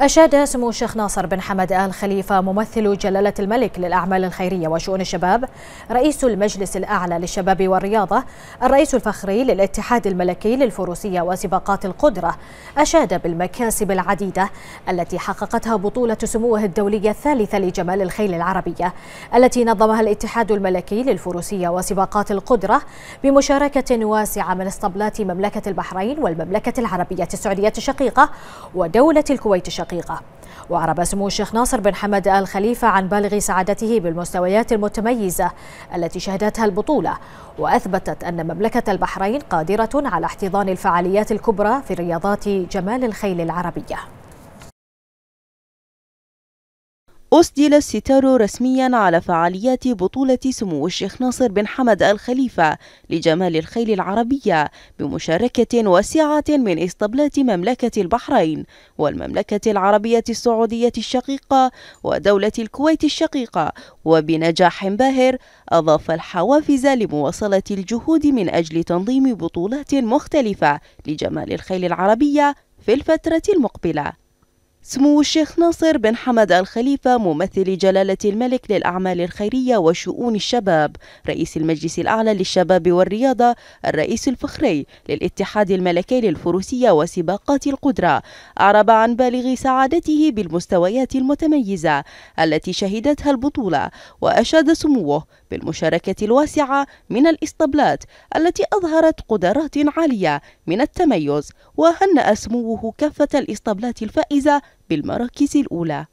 أشاد سمو الشيخ ناصر بن حمد آل خليفة ممثل جلالة الملك للأعمال الخيرية وشؤون الشباب رئيس المجلس الأعلى للشباب والرياضة الرئيس الفخري للاتحاد الملكي للفروسية وسباقات القدرة أشاد بالمكاسب العديدة التي حققتها بطولة سموه الدولية الثالثة لجمال الخيل العربية التي نظمها الاتحاد الملكي للفروسية وسباقات القدرة بمشاركة واسعة من اسطبلات مملكة البحرين والمملكة العربية السعودية الشقيقة ودولة الكويت الشقيقة شقيقة وأعرب سمو الشيخ ناصر بن حمد آل خليفة عن بالغ سعادته بالمستويات المتميزة التي شهدتها البطولة وأثبتت أن مملكة البحرين قادرة على احتضان الفعاليات الكبرى في رياضات جمال الخيل العربية أسدل الستار رسميا على فعاليات بطولة سمو الشيخ ناصر بن حمد الخليفة لجمال الخيل العربية بمشاركة واسعة من إسطبلات مملكة البحرين والمملكة العربية السعودية الشقيقة ودولة الكويت الشقيقة وبنجاح باهر أضاف الحوافز لمواصلة الجهود من أجل تنظيم بطولات مختلفة لجمال الخيل العربية في الفترة المقبلة سمو الشيخ ناصر بن حمد الخليفة ممثل جلالة الملك للأعمال الخيرية وشؤون الشباب رئيس المجلس الأعلى للشباب والرياضة الرئيس الفخري للاتحاد الملكي للفروسية وسباقات القدرة أعرب عن بالغ سعادته بالمستويات المتميزة التي شهدتها البطولة وأشاد سموه بالمشاركة الواسعة من الإسطبلات التي أظهرت قدرات عالية من التميز وهنأ سموه كافة الإسطبلات الفائزة بالمراكز الأولى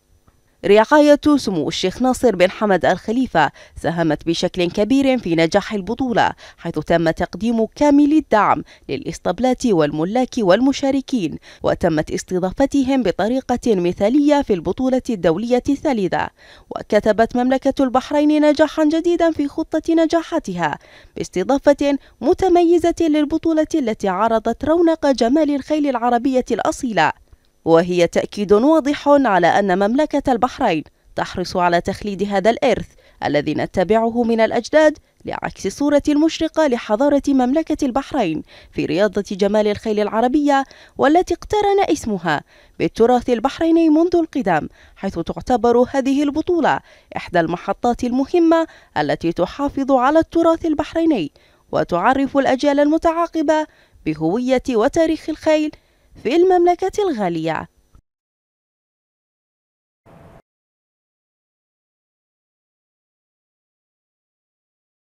رعاية سمو الشيخ ناصر بن حمد الخليفة ساهمت بشكل كبير في نجاح البطولة حيث تم تقديم كامل الدعم للإسطبلات والملاك والمشاركين وتمت استضافتهم بطريقة مثالية في البطولة الدولية الثالثة وكتبت مملكة البحرين نجاحا جديدا في خطة نجاحاتها باستضافة متميزة للبطولة التي عرضت رونق جمال الخيل العربية الأصيلة وهي تأكيد واضح على أن مملكة البحرين تحرص على تخليد هذا الإرث الذي نتبعه من الأجداد لعكس الصورة المشرقة لحضارة مملكة البحرين في رياضة جمال الخيل العربية والتي اقترن اسمها بالتراث البحريني منذ القدم حيث تعتبر هذه البطولة إحدى المحطات المهمة التي تحافظ على التراث البحريني وتعرف الأجيال المتعاقبة بهوية وتاريخ الخيل في المملكة الغالية